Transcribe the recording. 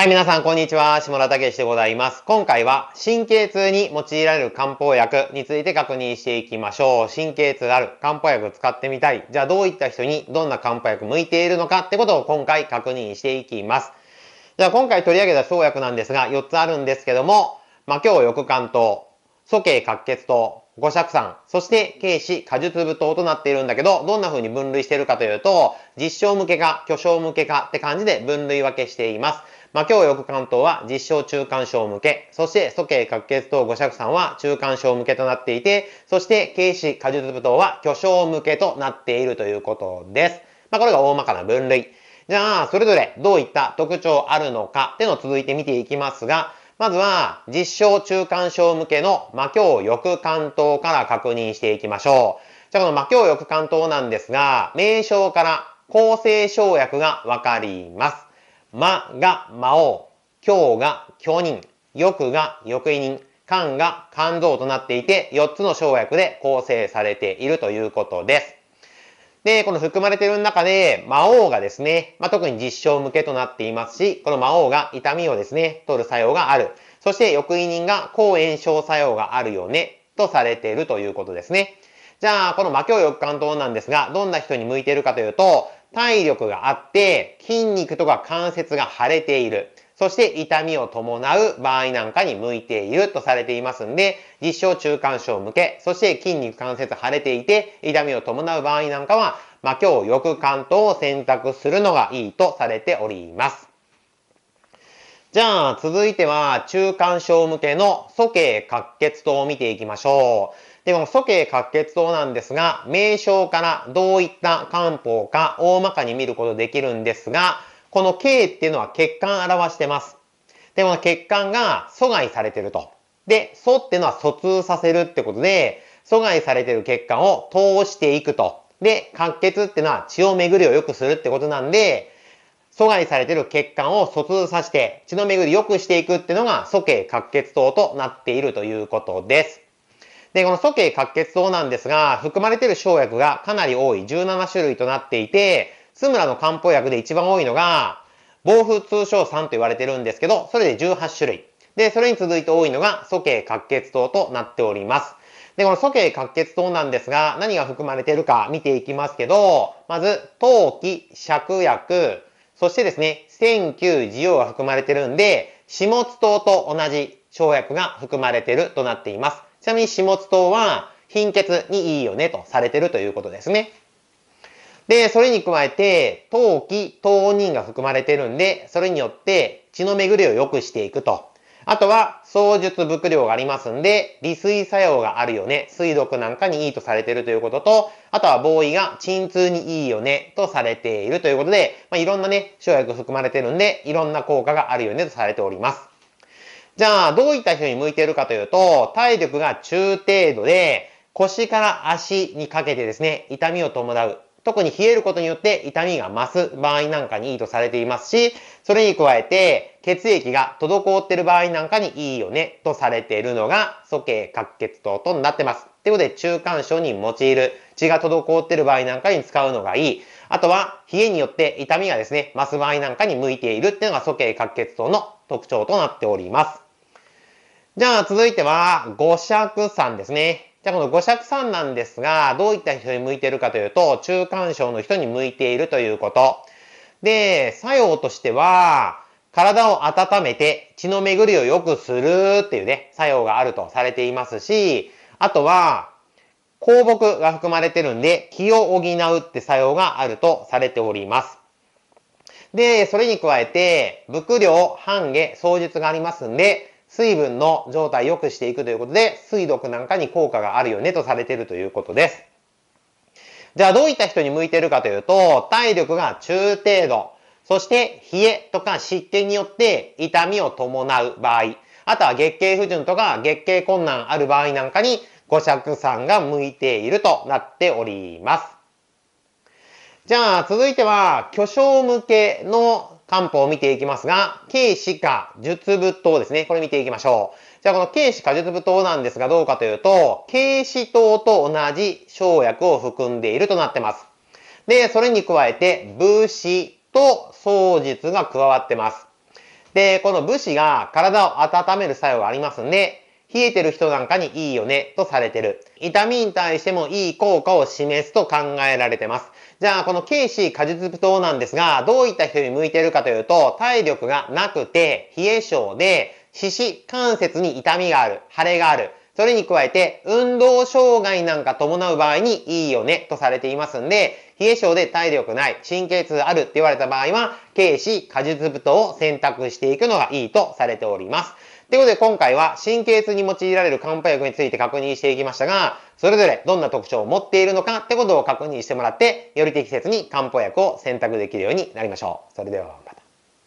はい、皆さん、こんにちは。下田武でございます。今回は、神経痛に用いられる漢方薬について確認していきましょう。神経痛ある、漢方薬使ってみたい。じゃあ、どういった人にどんな漢方薬向いているのかってことを今回確認していきます。じゃあ、今回取り上げた生薬なんですが、4つあるんですけども、まあ、今日、翼関糖、鼠径滑血糖、五尺さん、そして軽視、果実部等となっているんだけど、どんな風に分類しているかというと、実証向けか巨匠向けかって感じで分類分けしています。まあ、今日よく関東は実証中間症向け、そして素形角血等五尺さんは中間症向けとなっていて、そして軽視果実部等は巨匠向けとなっているということです。まあ、これが大まかな分類。じゃあ、それぞれどういった特徴あるのかっていうのを続いて見ていきますが、まずは、実証中間症向けの魔境翼関東から確認していきましょう。じゃあ、この魔境翼関東なんですが、名称から構成生薬がわかります。魔が魔王、強が巨人、欲が翼意人、肝が肝臓となっていて、4つの生薬で構成されているということです。で、この含まれてる中で、魔王がですね、まあ、特に実証向けとなっていますし、この魔王が痛みをですね、取る作用がある。そして、抑異人が抗炎症作用があるよね、とされているということですね。じゃあ、この魔教翼感東なんですが、どんな人に向いているかというと、体力があって、筋肉とか関節が腫れている。そして痛みを伴う場合なんかに向いているとされていますんで、実証中間症向け、そして筋肉関節腫れていて、痛みを伴う場合なんかは、ま日よく関東を選択するのがいいとされております。じゃあ、続いては、中間症向けの鼠径滑血糖を見ていきましょう。でも、鼠径滑血糖なんですが、名称からどういった漢方か大まかに見ることできるんですが、この K っていうのは血管表してます。で、この血管が阻害されてると。で、阻っていうのは疎通させるってことで、阻害されてる血管を通していくと。で、滑血っていうのは血を巡りを良くするってことなんで、阻害されてる血管を疎通させて、血の巡り良くしていくっていうのが、阻形滑血糖となっているということです。で、この阻形滑血糖なんですが、含まれてる生薬がかなり多い17種類となっていて、津村の漢方薬で一番多いのが、防風通称酸と言われてるんですけど、それで18種類。で、それに続いて多いのが、素形滑血糖となっております。で、この素形滑血糖なんですが、何が含まれているか見ていきますけど、まず、陶器、芍薬、そしてですね、千球、滋養が含まれてるんで、死物糖と同じ生薬が含まれてるとなっています。ちなみに死物糖は、貧血にいいよねとされてるということですね。で、それに加えて、陶器、糖人が含まれてるんで、それによって血の巡りを良くしていくと。あとは、創術伏量がありますんで、利水作用があるよね。水毒なんかにいいとされてるということと、あとは、防衛が鎮痛にいいよね、とされているということで、まあ、いろんなね、生薬含まれてるんで、いろんな効果があるよね、とされております。じゃあ、どういった人に向いてるかというと、体力が中程度で、腰から足にかけてですね、痛みを伴う特に冷えることによって痛みが増す場合なんかにいいとされていますし、それに加えて血液が滞ってる場合なんかにいいよねとされているのが鼠径滑血糖となってます。ということで中間症に用いる血が滞ってる場合なんかに使うのがいい。あとは冷えによって痛みがですね、増す場合なんかに向いているっていうのが鼠径滑血糖の特徴となっております。じゃあ続いては五尺酸ですね。じゃあこの五尺三なんですが、どういった人に向いてるかというと、中間症の人に向いているということ。で、作用としては、体を温めて血の巡りを良くするっていうね、作用があるとされていますし、あとは、香木が含まれてるんで、気を補うって作用があるとされております。で、それに加えて、仏量、半下、創術がありますんで、水分の状態良くしていくということで、水毒なんかに効果があるよねとされているということです。じゃあどういった人に向いているかというと、体力が中程度、そして冷えとか湿気によって痛みを伴う場合、あとは月経不順とか月経困難ある場合なんかに五尺さんが向いているとなっております。じゃあ続いては巨匠向けの漢方を見ていきますが、軽視か術部等ですね。これ見ていきましょう。じゃあこの軽視化術部等なんですがどうかというと、軽視等と同じ生薬を含んでいるとなってます。で、それに加えて、武士と創術が加わってます。で、この武士が体を温める作用がありますんで、冷えてる人なんかにいいよねとされてる。痛みに対してもいい効果を示すと考えられてます。じゃあ、このケイシー果実団なんですが、どういった人に向いてるかというと、体力がなくて、冷え性で、四肢関節に痛みがある、腫れがある。それに加えて、運動障害なんか伴う場合にいいよねとされていますんで、冷え性で体力ない、神経痛あるって言われた場合は、軽視、果実団を選択していくのがいいとされております。ということで今回は神経痛に用いられる漢方薬について確認していきましたが、それぞれどんな特徴を持っているのかってことを確認してもらって、より適切に漢方薬を選択できるようになりましょう。それではまた。